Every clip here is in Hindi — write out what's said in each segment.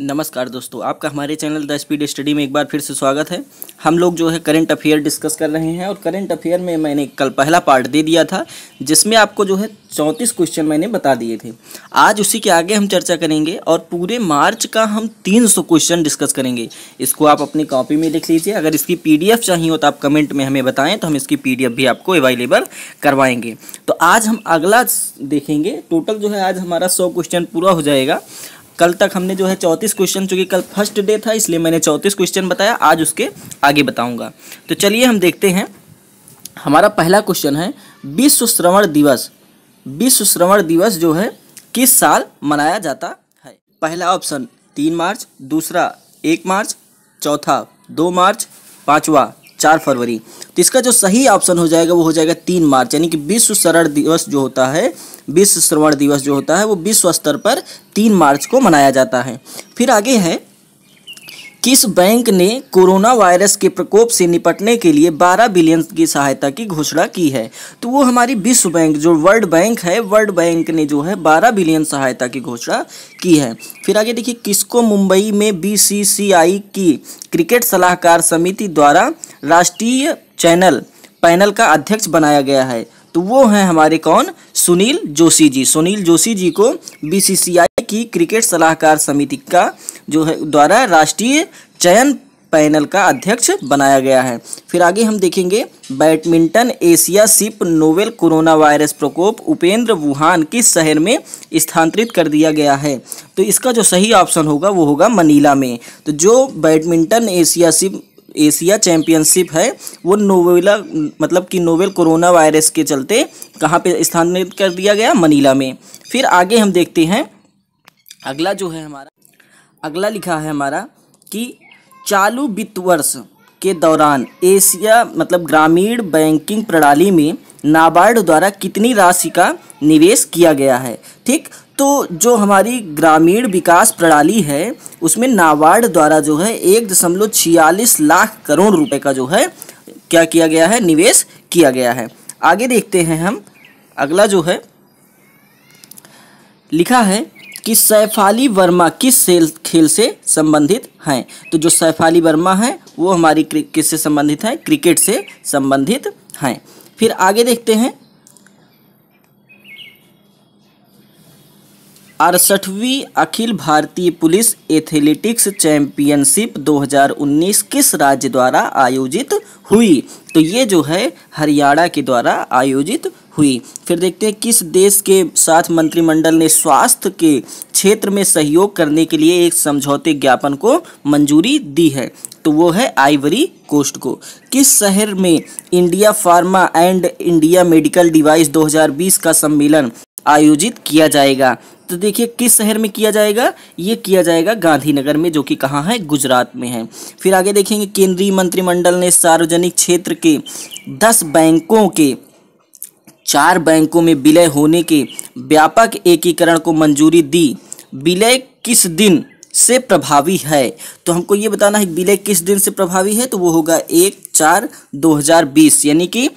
नमस्कार दोस्तों आपका हमारे चैनल द स्पीड स्टडी में एक बार फिर से स्वागत है हम लोग जो है करंट अफेयर डिस्कस कर रहे हैं और करंट अफेयर में मैंने कल पहला पार्ट दे दिया था जिसमें आपको जो है चौंतीस क्वेश्चन मैंने बता दिए थे आज उसी के आगे हम चर्चा करेंगे और पूरे मार्च का हम सौ क्वेश्चन डिस्कस करेंगे इसको आप अपनी कॉपी में लिख लीजिए अगर इसकी पी चाहिए हो तो आप कमेंट में हमें बताएँ तो हम इसकी पी भी आपको अवेलेबल करवाएँगे तो आज हम अगला देखेंगे टोटल जो है आज हमारा सौ क्वेश्चन पूरा हो जाएगा कल तक हमने जो है चौंतीस क्वेश्चन चूँकि कल फर्स्ट डे था इसलिए मैंने चौंतीस क्वेश्चन बताया आज उसके आगे बताऊंगा तो चलिए हम देखते हैं हमारा पहला क्वेश्चन है विश्व श्रवण दिवस विश्व श्रवण दिवस जो है किस साल मनाया जाता है पहला ऑप्शन तीन मार्च दूसरा एक मार्च चौथा दो मार्च पाँचवा चार फरवरी तो इसका जो सही ऑप्शन हो जाएगा वो हो जाएगा तीन मार्च यानी कि विश्व शरण दिवस जो होता है विश्व श्रवण दिवस जो होता है वो विश्व स्तर पर तीन मार्च को मनाया जाता है फिर आगे है किस बैंक ने कोरोना वायरस के प्रकोप से निपटने के लिए 12 बिलियन की सहायता की घोषणा की है तो वो हमारी विश्व बैंक जो वर्ल्ड बैंक है वर्ल्ड बैंक ने जो है 12 बिलियन सहायता की घोषणा की है फिर आगे देखिए किसको मुंबई में बीसीसीआई की क्रिकेट सलाहकार समिति द्वारा राष्ट्रीय चैनल पैनल का अध्यक्ष बनाया गया है तो वो हैं हमारे कौन सुनील जोशी जी सुनील जोशी जी को बी की क्रिकेट सलाहकार समिति का जो है द्वारा राष्ट्रीय चयन पैनल का अध्यक्ष बनाया गया है फिर आगे हम देखेंगे badminton Asia ship novel corona virus प्रकोप उपेंद्र वुहान किस शहर में स्थानांतरित कर दिया गया है तो इसका जो सही ऑप्शन होगा वो होगा मनीला में तो जो badminton Asia ship Asia championship है वो नोवेला मतलब कि नोवेल कोरोना वायरस के चलते कहाँ पर स्थानांतरित कर दिया गया मनीला में फिर आगे हम देखते हैं अगला जो है हमारा अगला लिखा है हमारा कि चालू वित्त वर्ष के दौरान एशिया मतलब ग्रामीण बैंकिंग प्रणाली में नाबार्ड द्वारा कितनी राशि का निवेश किया गया है ठीक तो जो हमारी ग्रामीण विकास प्रणाली है उसमें नाबार्ड द्वारा जो है एक दशमलव छियालीस लाख करोड़ रुपए का जो है क्या किया गया है निवेश किया गया है आगे देखते हैं हम अगला जो है लिखा है कि सैफाली वर्मा किस खेल से संबंधित हैं तो जो सैफाली वर्मा हैं वो हमारी किस से संबंधित हैं क्रिकेट से संबंधित हैं फिर आगे देखते हैं अड़सठवीं अखिल भारतीय पुलिस एथलेटिक्स चैंपियनशिप 2019 किस राज्य द्वारा आयोजित हुई तो ये जो है हरियाणा के द्वारा आयोजित हुई फिर देखते हैं किस देश के साथ मंत्रिमंडल ने स्वास्थ्य के क्षेत्र में सहयोग करने के लिए एक समझौते ज्ञापन को मंजूरी दी है तो वो है आइवरी कोस्ट को किस शहर में India pharma and India medical device 2020 का सम्मेलन आयोजित किया जाएगा तो देखिए किस शहर में किया जाएगा ये किया जाएगा गांधीनगर में जो कि कहाँ है गुजरात में है फिर आगे देखेंगे केंद्रीय मंत्रिमंडल ने सार्वजनिक क्षेत्र के दस बैंकों के चार बैंकों में विलय होने के व्यापक एकीकरण को मंजूरी दी विलय किस दिन से प्रभावी है तो हमको ये बताना है विलय किस दिन से प्रभावी है तो वो होगा एक चार 2020 यानी कि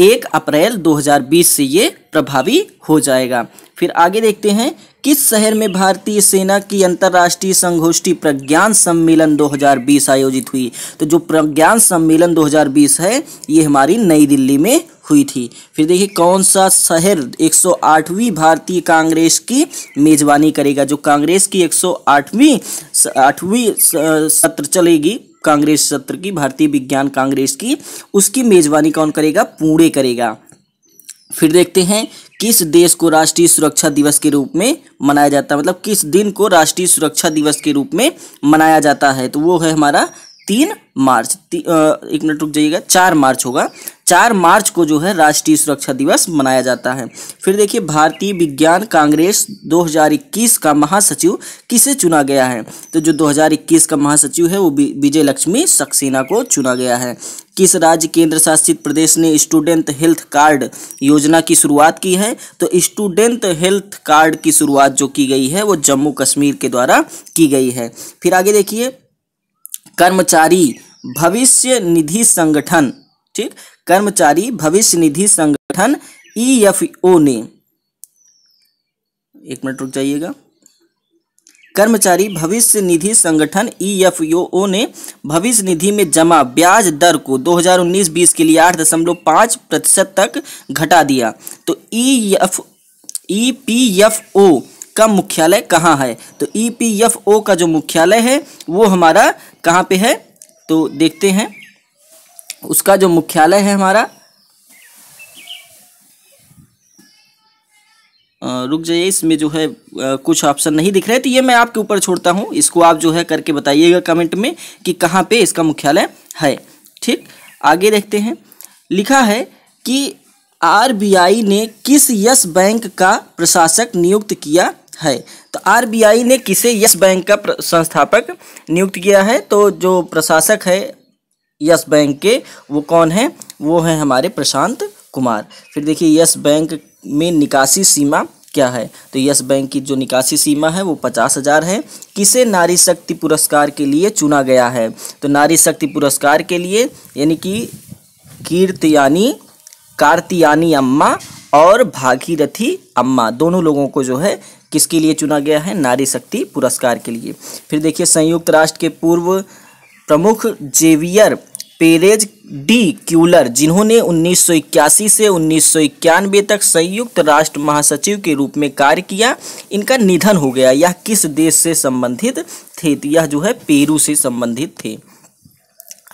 एक अप्रैल 2020 से ये प्रभावी हो जाएगा फिर आगे देखते हैं किस शहर में भारतीय सेना की अंतर्राष्ट्रीय संगोष्ठी प्रज्ञान सम्मेलन 2020 आयोजित हुई तो जो प्रज्ञान सम्मेलन 2020 है ये हमारी नई दिल्ली में हुई थी फिर देखिए कौन सा शहर 108वीं भारतीय कांग्रेस की मेजबानी करेगा जो कांग्रेस की 108वीं आठवीं सत्र चलेगी कांग्रेस सत्र की भारतीय विज्ञान कांग्रेस की उसकी मेजबानी कौन करेगा पूरे करेगा फिर देखते हैं किस देश को राष्ट्रीय सुरक्षा दिवस के रूप में मनाया जाता है मतलब किस दिन को राष्ट्रीय सुरक्षा दिवस के रूप में मनाया जाता है तो वो है हमारा तीन मार्च ती, आ, एक मिनट रुक जाइएगा चार मार्च होगा चार मार्च को जो है राष्ट्रीय सुरक्षा दिवस मनाया जाता है फिर देखिए भारतीय विज्ञान कांग्रेस 2021 का महासचिव किसे चुना गया है तो जो 2021 का महासचिव है वो विजय लक्ष्मी सक्सेना को चुना गया है किस राज्य केंद्र शासित प्रदेश ने स्टूडेंट हेल्थ कार्ड योजना की शुरुआत की है तो स्टूडेंट हेल्थ कार्ड की शुरुआत जो की गई है वो जम्मू कश्मीर के द्वारा की गई है फिर आगे देखिए कर्मचारी भविष्य निधि संगठन ठीक कर्मचारी भविष्य निधि संगठन ओ e ने एक मिनट रुक जाइएगा कर्मचारी भविष्य निधि संगठन ओ e ने भविष्य निधि में जमा ब्याज दर को 2019-20 के लिए आठ दशमलव पाँच प्रतिशत तक घटा दिया तो ई पी एफ ओ का मुख्यालय कहाँ है तो ई पी एफ ओ का जो मुख्यालय है वो हमारा कहाँ पे है तो देखते हैं उसका जो मुख्यालय है हमारा रुक जाइए इसमें जो है कुछ ऑप्शन नहीं दिख रहे तो ये मैं आपके ऊपर छोड़ता हूँ इसको आप जो है करके बताइएगा कमेंट में कि कहाँ पे इसका मुख्यालय है ठीक आगे देखते हैं लिखा है कि आरबीआई ने किस यस बैंक का प्रशासक नियुक्त किया है तो आरबीआई ने किसे यस बैंक का संस्थापक नियुक्त किया है तो जो प्रशासक है यस बैंक के वो कौन हैं वो हैं हमारे प्रशांत कुमार फिर देखिए यस बैंक में निकासी सीमा क्या है तो यस बैंक की जो निकासी सीमा है वो पचास हज़ार है किसे नारी शक्ति पुरस्कार के लिए चुना गया है तो नारी शक्ति पुरस्कार के लिए यानी कि कीर्तियानी कार्तियानी अम्मा और भागीरथी अम्मा दोनों लोगों को जो है किसके लिए चुना गया है नारी शक्ति पुरस्कार के लिए फिर देखिए संयुक्त राष्ट्र के पूर्व प्रमुख जेवियर पेरेज डी क्यूलर जिन्होंने 1981 से उन्नीस तक संयुक्त राष्ट्र महासचिव के रूप में कार्य किया इनका निधन हो गया यह किस देश से संबंधित थे तो यह जो है पेरू से संबंधित थे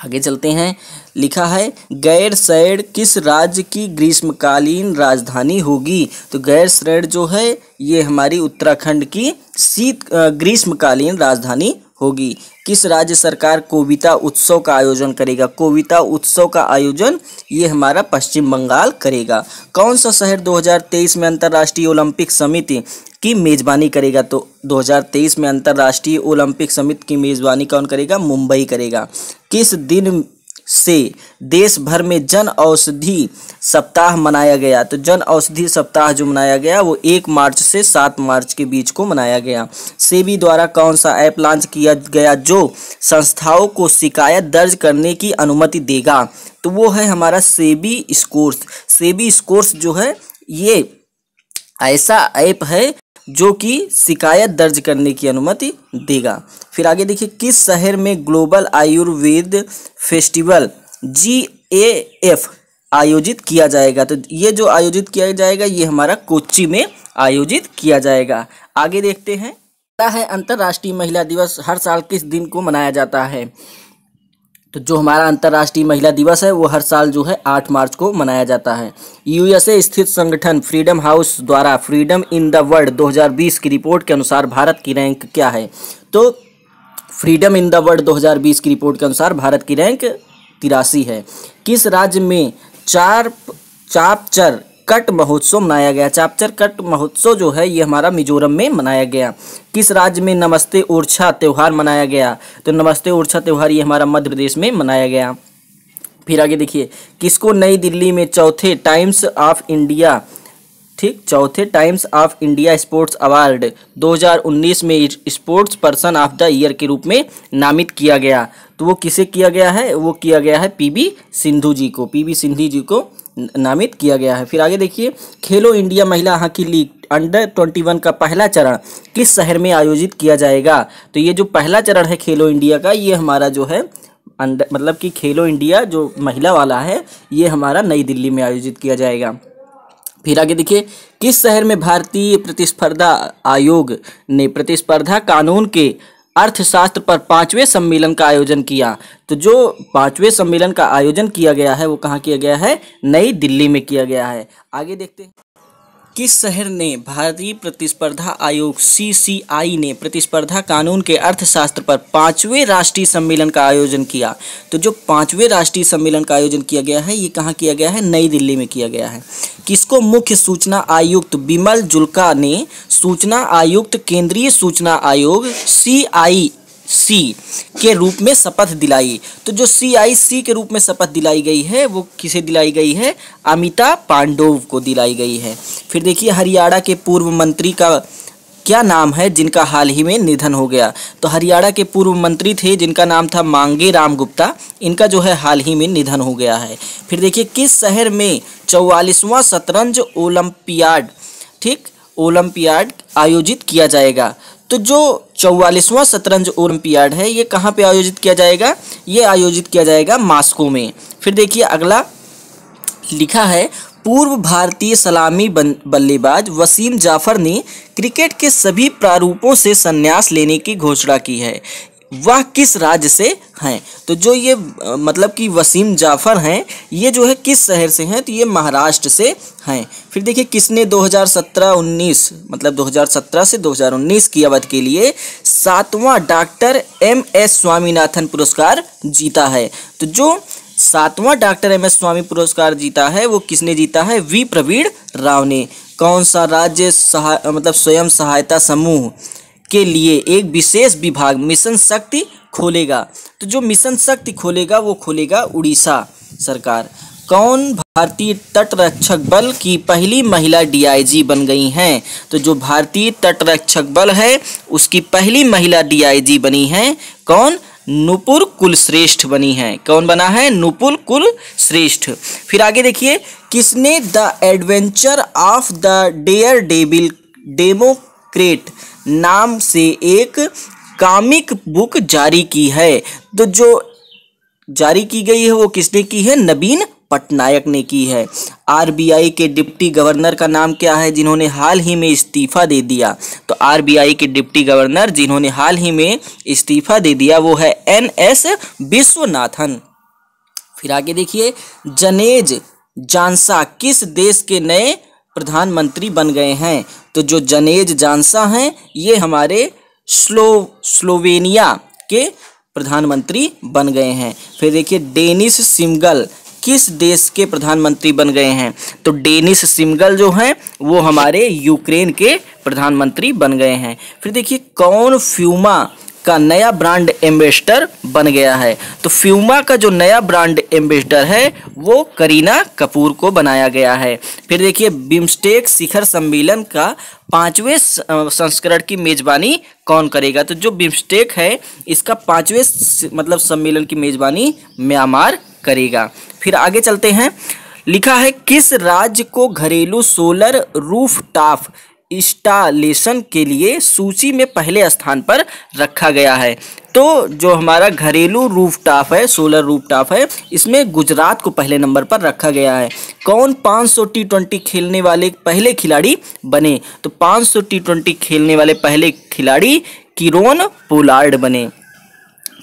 आगे चलते हैं लिखा है गैर सैड किस राज्य की ग्रीष्मकालीन राजधानी होगी तो गैर सैड जो है ये हमारी उत्तराखंड की शीत ग्रीष्मकालीन राजधानी होगी किस राज्य सरकार कोविता उत्सव का आयोजन करेगा कोविता उत्सव का आयोजन ये हमारा पश्चिम बंगाल करेगा कौन सा शहर 2023 में अंतर्राष्ट्रीय ओलंपिक समिति की मेज़बानी करेगा तो 2023 में अंतर्राष्ट्रीय ओलंपिक समिति की मेज़बानी कौन करेगा मुंबई करेगा किस दिन से देश भर में जन औषधि सप्ताह मनाया गया तो जन औषधि सप्ताह जो मनाया गया वो एक मार्च से सात मार्च के बीच को मनाया गया सेबी द्वारा कौन सा ऐप लॉन्च किया गया जो संस्थाओं को शिकायत दर्ज करने की अनुमति देगा तो वो है हमारा सेबी स्कोर्स सेबी स्कोर्स जो है ये ऐसा ऐप है जो कि शिकायत दर्ज करने की अनुमति देगा फिर आगे देखिए किस शहर में global Ayurveda festival G A F आयोजित किया जाएगा तो ये जो आयोजित किया जाएगा ये हमारा कोची में आयोजित किया जाएगा आगे देखते हैं है अंतर्राष्ट्रीय महिला दिवस हर साल किस दिन को मनाया जाता है तो जो हमारा अंतर्राष्ट्रीय महिला दिवस है वो हर साल जो है आठ मार्च को मनाया जाता है यूएसए स्थित संगठन फ्रीडम हाउस द्वारा फ्रीडम इन द वर्ल्ड 2020 की रिपोर्ट के अनुसार भारत की रैंक क्या है तो फ्रीडम इन द वर्ल्ड 2020 की रिपोर्ट के अनुसार भारत की रैंक तिरासी है किस राज्य में चार चापचर कट महोत्सव मनाया गया चापचर कट महोत्सव जो है ये हमारा मिजोरम में मनाया गया किस राज्य में नमस्ते ओरछा त्यौहार मनाया गया तो नमस्ते ओरछा त्यौहार ये हमारा मध्य प्रदेश में मनाया गया फिर आगे देखिए किसको नई दिल्ली में चौथे टाइम्स ऑफ इंडिया ठीक चौथे Times of India sports award 2019 में sports person of the year के रूप में नामित किया गया तो वो किसे किया गया है वो किया गया है पीबी सिंधु जी को पीबी सिंधु जी को नामित किया गया है फिर आगे देखिए खेलो इंडिया महिला hockey league under twenty one का पहला चरण किस शहर में आयोजित किया जाएगा तो ये जो पहला चरण है खेलो इंडिया का ये हमारा जो है अंडर मतलब कि खेलो इंडिया जो महिला वाला है ये हमारा नई दिल्ली में आयोजित किया जाएगा फिर आगे देखिए किस शहर में भारतीय प्रतिस्पर्धा आयोग ने प्रतिस्पर्धा कानून के अर्थशास्त्र पर पांचवें सम्मेलन का आयोजन किया तो जो पांचवें सम्मेलन का आयोजन किया गया है वो कहाँ किया गया है नई दिल्ली में किया गया है आगे देखते हैं किस शहर ने भारतीय प्रतिस्पर्धा आयोग सी ने प्रतिस्पर्धा कानून के अर्थशास्त्र पर पांचवें राष्ट्रीय सम्मेलन का आयोजन किया तो जो पांचवें राष्ट्रीय सम्मेलन का आयोजन किया गया है ये कहाँ किया गया है नई दिल्ली में किया गया है किसको मुख्य सूचना आयुक्त बिमल जुल्का ने सूचना आयुक्त केंद्रीय सूचना आयोग सी सी के रूप में शपथ दिलाई तो जो सी आई सी के रूप में शपथ दिलाई गई है वो किसे दिलाई गई है अमिता पांडव को दिलाई गई है फिर देखिए हरियाणा के पूर्व मंत्री का क्या नाम है जिनका हाल ही में निधन हो गया तो हरियाणा के पूर्व मंत्री थे जिनका नाम था मांगे राम गुप्ता इनका जो है हाल ही में निधन हो गया है फिर देखिए किस शहर में चौवालीसवां शतरंज ओलंपियाड ठीक ओलंपियाड आयोजित किया जाएगा तो जो चौवालीसवां शतरंज ओलंपियाड है ये कहाँ पे आयोजित किया जाएगा ये आयोजित किया जाएगा मास्को में फिर देखिए अगला लिखा है पूर्व भारतीय सलामी बल्लेबाज वसीम जाफर ने क्रिकेट के सभी प्रारूपों से संन्यास लेने की घोषणा की है वह किस राज्य से हैं तो जो ये मतलब कि वसीम जाफ़र हैं ये जो है किस शहर से हैं तो ये महाराष्ट्र से हैं फिर देखिए किसने 2017-19 मतलब 2017 से 2019 की अवधि के लिए सातवां डॉक्टर एम एस स्वामीनाथन पुरस्कार जीता है तो जो सातवां डॉक्टर एम एस स्वामी पुरस्कार जीता है वो किसने जीता है वी प्रवीण राव ने कौन सा राज्य सहा मतलब स्वयं सहायता समूह के लिए एक विशेष विभाग मिशन शक्ति खोलेगा तो जो मिशन शक्ति खोलेगा वो खोलेगा उड़ीसा सरकार कौन भारतीय तटरक्षक बल की पहली महिला डीआईजी बन गई हैं तो जो भारतीय तटरक्षक बल है उसकी पहली महिला डीआईजी बनी है कौन नुपुर कुलश्रेष्ठ बनी है कौन बना है नुपुर कुलश्रेष्ठ फिर आगे देखिए किसने the adventure of the dare devil democrat नाम से एक कामिक बुक जारी की है तो जो जारी की गई है वो किसने की है नबीन पटनायक ने की है आरबीआई के डिप्टी गवर्नर का नाम क्या है जिन्होंने हाल ही में इस्तीफा दे दिया तो आरबीआई के डिप्टी गवर्नर जिन्होंने हाल ही में इस्तीफा दे दिया वो है एन एस विश्वनाथन फिर आगे देखिए जनेज जानसा किस देश के नए प्रधानमंत्री बन गए हैं तो जो जनेज जानसा हैं ये हमारे स्लो स्लोवेनिया के प्रधानमंत्री बन गए हैं फिर देखिए डेनिस सिमगल किस देश के प्रधानमंत्री बन गए हैं तो डेनिस सिमगल जो हैं वो हमारे यूक्रेन के प्रधानमंत्री बन गए हैं फिर देखिए कौन फ्यूमा का नया ब्रांड एम्बेसडर बन गया है तो फ्यूमा का जो नया ब्रांड एम्बेसडर है वो करीना कपूर को बनाया गया है फिर देखिए बिम्स्टेक शिखर सम्मेलन का पांचवें संस्करण की मेज़बानी कौन करेगा तो जो बिम्स्टेक है इसका पांचवें मतलब सम्मेलन की मेज़बानी म्यांमार करेगा फिर आगे चलते हैं लिखा है किस राज्य को घरेलू सोलर रूफ टाफ इंस्टालेशन के लिए सूची में पहले स्थान पर रखा गया है तो जो हमारा घरेलू रूफ टॉप है सोलर रूफ टॉप है इसमें गुजरात को पहले नंबर पर रखा गया है कौन 500 टी ट्वेंटी खेलने वाले पहले खिलाड़ी बने तो 500 टी ट्वेंटी खेलने वाले पहले खिलाड़ी किरोन पोलार्ड बने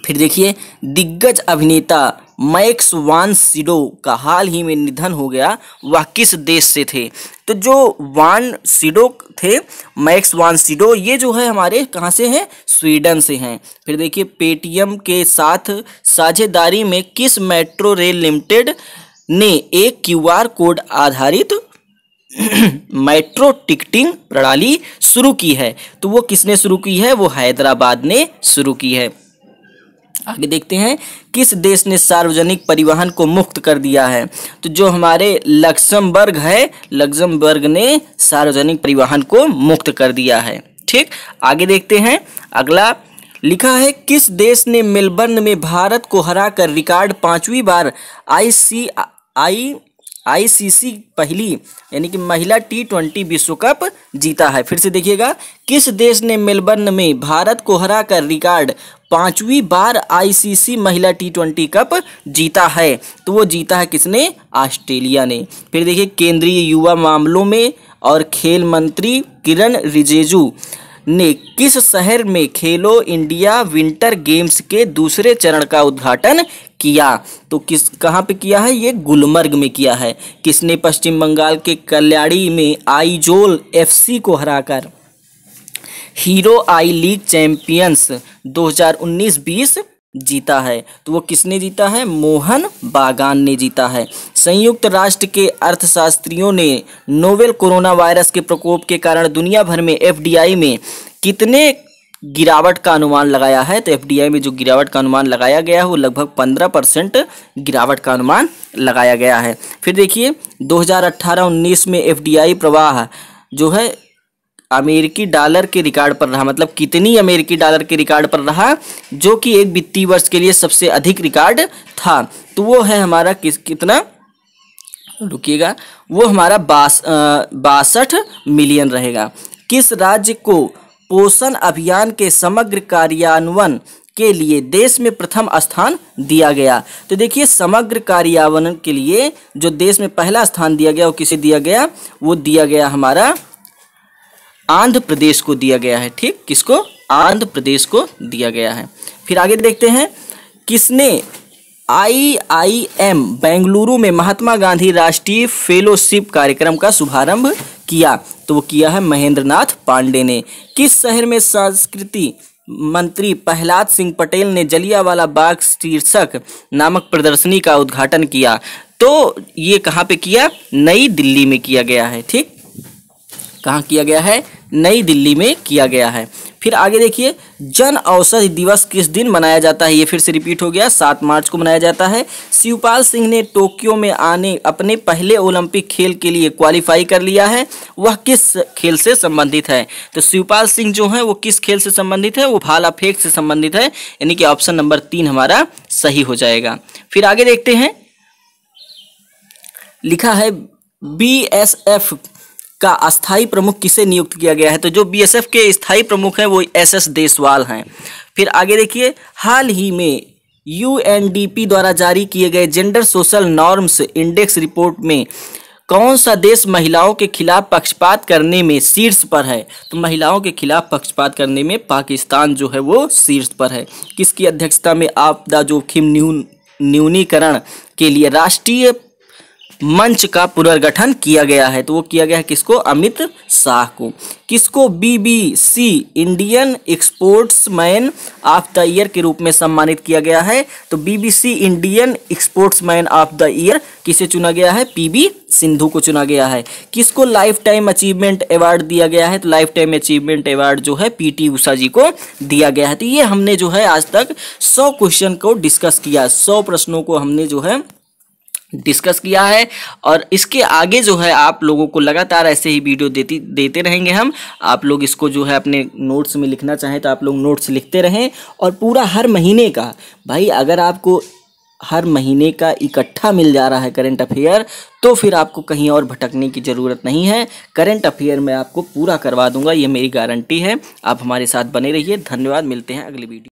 फिर देखिए दिग्गज अभिनेता मैक्स वान सीडो का हाल ही में निधन हो गया वह किस देश से थे तो जो वान सीडो थे मैक्स वान सीडो ये जो है हमारे कहाँ से हैं स्वीडन से हैं फिर देखिए पेटीएम के साथ साझेदारी में किस मेट्रो रेल लिमिटेड ने एक क्यूआर कोड आधारित मेट्रो टिकटिंग प्रणाली शुरू की है तो वो किसने शुरू की है वो हैदराबाद ने शुरू की है आगे देखते हैं किस देश ने सार्वजनिक परिवहन को मुक्त कर दिया है तो जो हमारे लक्समबर्ग है लक्समबर्ग ने सार्वजनिक परिवहन को मुक्त कर दिया है ठीक आगे देखते हैं अगला लिखा है किस देश ने मेलबर्न में भारत को हराकर रिकॉर्ड पांचवी बार आई सी आई आईसीसी पहली यानी कि महिला टी ट्वेंटी विश्व कप जीता है फिर से देखिएगा किस देश ने मेलबर्न में भारत को हरा कर रिकॉर्ड पांचवी बार आईसीसी महिला टी ट्वेंटी कप जीता है तो वो जीता है किसने ऑस्ट्रेलिया ने फिर देखिए केंद्रीय युवा मामलों में और खेल मंत्री किरण रिजेजू ने किस शहर में खेलो इंडिया विंटर गेम्स के दूसरे चरण का उद्घाटन किया तो किस कहाँ पे किया है ये गुलमर्ग में किया है किसने पश्चिम बंगाल के कल्याणी में आईजोल एफसी को हराकर हीरो आई लीग चैंपियंस 2019-20 जीता है तो वो किसने जीता है मोहन बागान ने जीता है संयुक्त राष्ट्र के अर्थशास्त्रियों ने नोवेल कोरोना वायरस के प्रकोप के कारण दुनिया भर में एफडीआई में कितने गिरावट का अनुमान लगाया है तो एफडीआई में जो गिरावट का अनुमान लगाया गया है वो लगभग 15 परसेंट गिरावट का अनुमान लगाया गया है फिर देखिए 2018-19 में एफडीआई प्रवाह जो है अमेरिकी डॉलर के रिकॉर्ड पर रहा मतलब कितनी अमेरिकी डॉलर के रिकॉर्ड पर रहा जो कि एक वित्तीय वर्ष के लिए सबसे अधिक रिकॉर्ड था तो वो है हमारा किस कितना रुकिएगा वो हमारा बास बासठ मिलियन रहेगा किस राज्य को पोषण अभियान के समग्र कार्यान्वयन के लिए देश में प्रथम स्थान दिया गया तो देखिए समग्र कार्यान्वयन के लिए जो देश में पहला स्थान दिया गया वो किसे दिया गया वो दिया गया हमारा आंध्र प्रदेश को दिया गया है ठीक किसको आंध्र प्रदेश को दिया गया है फिर आगे देखते हैं किसने आईआईएम बेंगलुरु में महात्मा गांधी राष्ट्रीय फेलोशिप कार्यक्रम का शुभारंभ किया तो वो किया है महेंद्र नाथ पांडे ने किस शहर में संस्कृति मंत्री प्रहलाद सिंह पटेल ने जलियावाला बाग शीर्षक नामक प्रदर्शनी का उद्घाटन किया तो ये कहाँ पे किया नई दिल्ली में किया गया है ठीक कहाँ किया गया है नई दिल्ली में किया गया है फिर आगे देखिए जन औषधि दिवस किस दिन मनाया जाता है ये फिर से रिपीट हो गया सात मार्च को मनाया जाता है शिवपाल सिंह ने टोक्यो में आने अपने पहले ओलंपिक खेल के लिए क्वालिफाई कर लिया है वह किस खेल से संबंधित है तो शिवपाल सिंह जो है वो किस खेल से संबंधित है वो भाला फेंक से संबंधित है यानी कि ऑप्शन नंबर तीन हमारा सही हो जाएगा फिर आगे देखते हैं लिखा है बी एस एफ का अस्थाई प्रमुख किसे नियुक्त किया गया है तो जो बीएसएफ के स्थायी प्रमुख हैं वो एसएस देसवाल हैं फिर आगे देखिए हाल ही में यूएनडीपी द्वारा जारी किए गए gender social norms index report में कौन सा देश महिलाओं के खिलाफ पक्षपात करने में शीर्ष पर है तो महिलाओं के खिलाफ पक्षपात करने में पाकिस्तान जो है वो शीर्ष पर है किसकी अध्यक्षता में आपदा जोखिम न्यून न्यूनीकरण के लिए राष्ट्रीय मंच का पुनर्गठन किया गया है तो वो किया गया है किसको अमित शाह को किसको BBC Indian sportsman of the year के रूप में सम्मानित किया गया है तो BBC Indian sportsman of the year किसे चुना गया है पीबी सिंधु को चुना गया है किसको लाइफ टाइम अचीवमेंट अवार्ड दिया गया है तो लाइफ टाइम अचीवमेंट अवार्ड जो है पी टी उषा जी को दिया गया है तो ये हमने जो है आज तक सौ क्वेश्चन को डिस्कस किया सौ प्रश्नों को हमने जो है डिस्कस किया है और इसके आगे जो है आप लोगों को लगातार ऐसे ही वीडियो देती देते रहेंगे हम आप लोग इसको जो है अपने नोट्स में लिखना चाहें तो आप लोग नोट्स लिखते रहें और पूरा हर महीने का भाई अगर आपको हर महीने का इकट्ठा मिल जा रहा है करंट अफेयर तो फिर आपको कहीं और भटकने की ज़रूरत नहीं है करंट अफेयर मैं आपको पूरा करवा दूँगा ये मेरी गारंटी है आप हमारे साथ बने रहिए धन्यवाद मिलते हैं अगली वीडियो